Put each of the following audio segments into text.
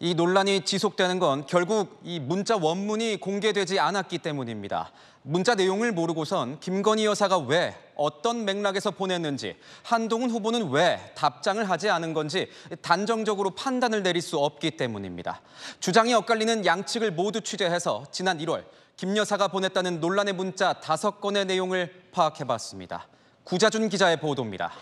이 논란이 지속되는 건 결국 이 문자 원문이 공개되지 않았기 때문입니다. 문자 내용을 모르고선 김건희 여사가 왜 어떤 맥락에서 보냈는지 한동훈 후보는 왜 답장을 하지 않은 건지 단정적으로 판단을 내릴 수 없기 때문입니다. 주장이 엇갈리는 양측을 모두 취재해서 지난 1월 김 여사가 보냈다는 논란의 문자 5건의 내용을 파악해봤습니다. 구자준 기자의 보도입니다.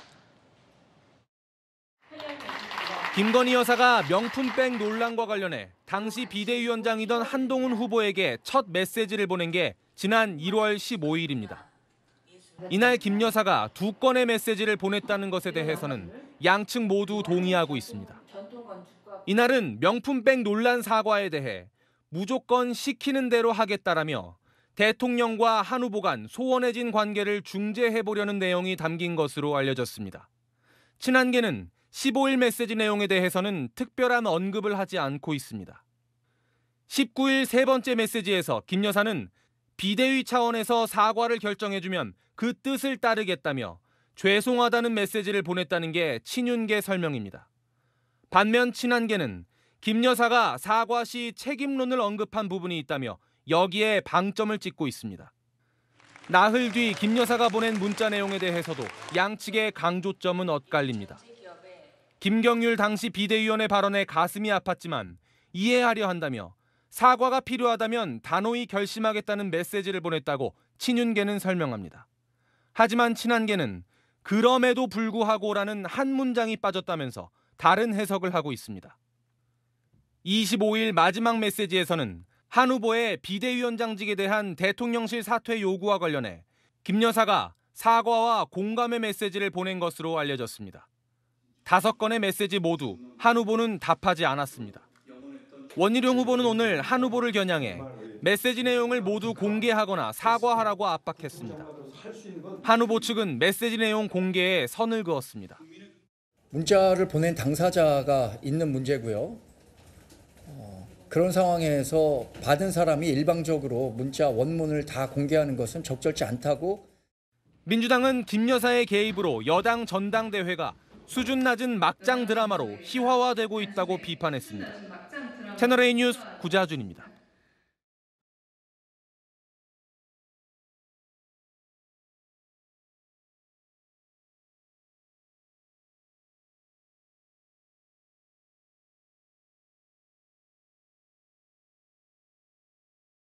김건희 여사가 명품백 논란과 관련해 당시 비대위원장이던 한동훈 후보에게 첫 메시지를 보낸 게 지난 1월 15일입니다. 이날 김 여사가 두 건의 메시지를 보냈다는 것에 대해서는 양측 모두 동의하고 있습니다. 이날은 명품백 논란 사과에 대해 무조건 시키는 대로 하겠다라며 대통령과 한 후보 간 소원해진 관계를 중재해보려는 내용이 담긴 것으로 알려졌습니다. 친한계는 15일 메시지 내용에 대해서는 특별한 언급을 하지 않고 있습니다. 19일 세 번째 메시지에서 김 여사는 비대위 차원에서 사과를 결정해주면 그 뜻을 따르겠다며 죄송하다는 메시지를 보냈다는 게 친윤계 설명입니다. 반면 친한계는 김 여사가 사과 시 책임론을 언급한 부분이 있다며 여기에 방점을 찍고 있습니다. 나흘 뒤 김 여사가 보낸 문자 내용에 대해서도 양측의 강조점은 엇갈립니다. 김경률 당시 비대위원의 발언에 가슴이 아팠지만 이해하려 한다며 사과가 필요하다면 단호히 결심하겠다는 메시지를 보냈다고 친윤계는 설명합니다. 하지만 친한계는 그럼에도 불구하고라는 한 문장이 빠졌다면서 다른 해석을 하고 있습니다. 25일 마지막 메시지에서는 한 후보의 비대위원장직에 대한 대통령실 사퇴 요구와 관련해 김 여사가 사과와 공감의 메시지를 보낸 것으로 알려졌습니다. 다섯 건의 메시지 모두 한 후보는 답하지 않았습니다. 원희룡 후보는 오늘 한 후보를 겨냥해 메시지 내용을 모두 공개하거나 사과하라고 압박했습니다. 한 후보 측은 메시지 내용 공개에 선을 그었습니다. 문자를 보낸 당사자가 있는 문제고요. 어, 그런 상황에서 받은 사람이 일방적으로 문자 원문을 다 공개하는 것은 적절치 않다고 민주당은 김 여사의 개입으로 여당 전당대회가 수준 낮은 막장 드라마로 희화화되고 있다고 비판했습니다. 채널A 뉴스 구자준입니다.